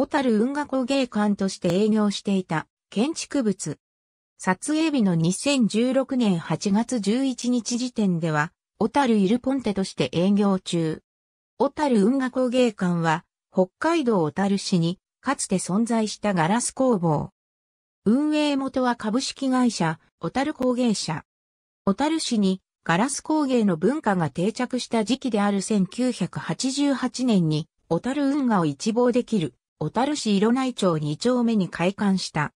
小樽運河工芸館として営業していた建築物。撮影日の2016年8月11日時点では、小樽イルポンテとして営業中。小樽運河工芸館は、北海道小樽市に、かつて存在したガラス工房。運営元は株式会社、小樽工芸社。小樽市に、ガラス工芸の文化が定着した時期である1988年に、小樽運河を一望できる小樽市色内町2丁目に開館した。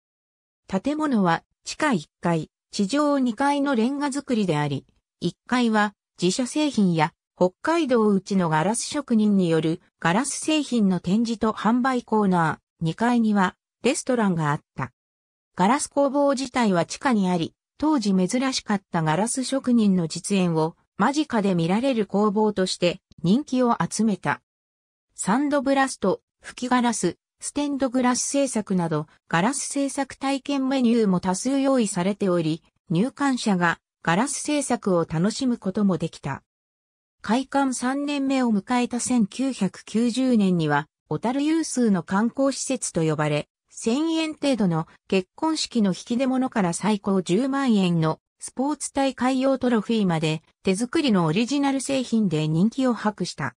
建物は地下1階、地上2階のレンガ造りであり、1階は自社製品や北海道内のガラス職人によるガラス製品の展示と販売コーナー、2階にはレストランがあった。ガラス工房自体は地下にあり、当時珍しかったガラス職人の実演を間近で見られる工房として人気を集めた。サンドブラスト、吹きガラス、ステンドグラス製作など、ガラス製作体験メニューも多数用意されており、入館者がガラス製作を楽しむこともできた。開館3年目を迎えた1990年には、小樽有数の観光施設と呼ばれ、1000円程度の結婚式の引き出物から最高10万円のスポーツ大会用トロフィーまで手作りのオリジナル製品で人気を博した。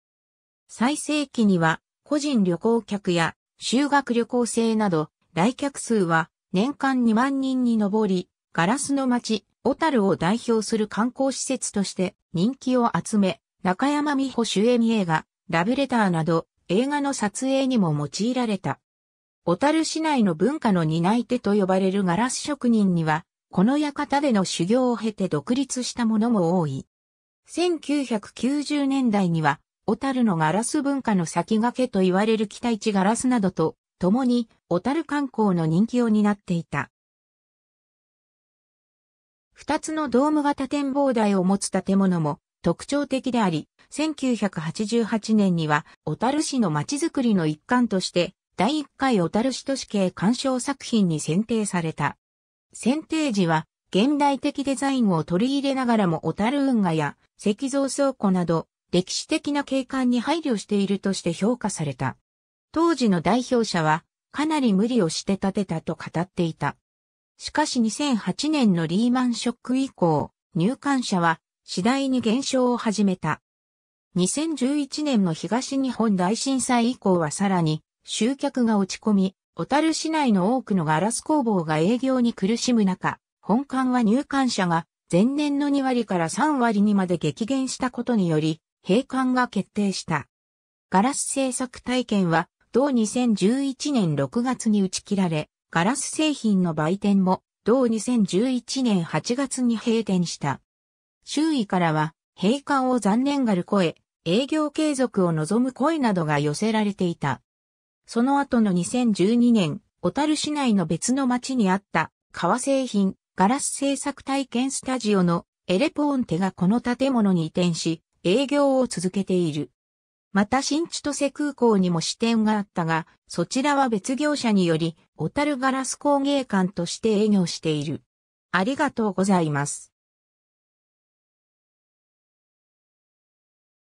最盛期には個人旅行客や修学旅行生など来客数は年間2万人に上り、ガラスの街、小樽を代表する観光施設として人気を集め、中山美穂主演映画、ラブレターなど映画の撮影にも用いられた。小樽市内の文化の担い手と呼ばれるガラス職人には、この館での修行を経て独立したものも多い。1990年代には小樽のガラス文化の先駆けと言われる北市ガラスなどと、共に小樽観光の人気を担っていた。二つのドーム型展望台を持つ建物も特徴的であり、1988年には小樽市の街づくりの一環として、第1回小樽市都市系鑑賞作品に選定された。選定時は現代的デザインを取り入れながらも小樽運河や石造倉庫など歴史的な景観に配慮しているとして評価された。当時の代表者は、かなり無理をして建てたと語っていた。しかし2008年のリーマンショック以降、入館者は次第に減少を始めた。2011年の東日本大震災以降はさらに集客が落ち込み、小樽市内の多くのガラス工房が営業に苦しむ中、本館は入館者が前年の2割から3割にまで激減したことにより、閉館が決定した。ガラス製作体験は、同2011年6月に打ち切られ、ガラス製品の売店も、同2011年8月に閉店した。周囲からは、閉館を残念がる声、営業継続を望む声などが寄せられていた。その後の2012年、小樽市内の別の町にあった、革製品、ガラス製作体験スタジオのエレポーンテがこの建物に移転し、営業を続けている。また新千歳空港にも支店があったが、そちらは別業者により、小樽ガラス工芸館として営業している。ありがとうございます。